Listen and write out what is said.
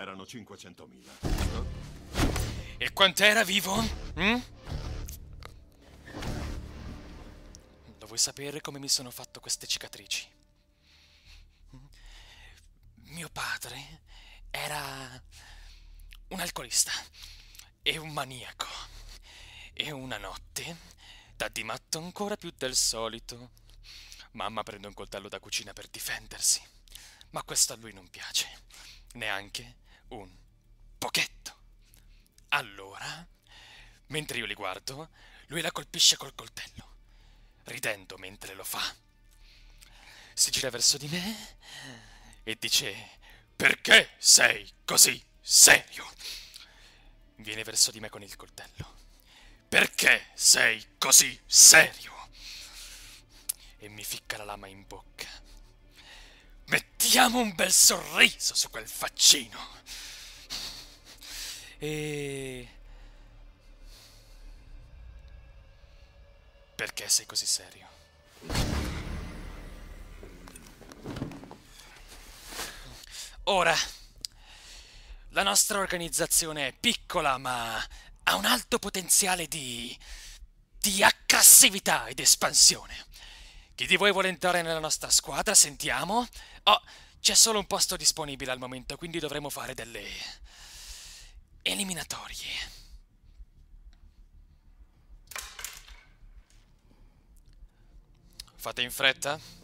Erano 500.000. E quant'era vivo? Mm? Lo vuoi sapere come mi sono fatto queste cicatrici? Mio padre era un alcolista e un maniaco. E una notte, da matto ancora più del solito, mamma prende un coltello da cucina per difendersi. Ma questo a lui non piace, neanche un pochetto. Allora, mentre io li guardo, lui la colpisce col coltello, ridendo mentre lo fa. Si gira verso di me e dice perché sei così serio? Viene verso di me con il coltello. Perché sei così serio? E mi ficca la lama in bocca. Diamo un bel sorriso su quel faccino. E... Perché sei così serio? Ora, la nostra organizzazione è piccola ma ha un alto potenziale di... di aggressività ed espansione. Chi di voi vuole entrare nella nostra squadra? Sentiamo. Oh, c'è solo un posto disponibile al momento, quindi dovremo fare delle... eliminatorie. Fate in fretta?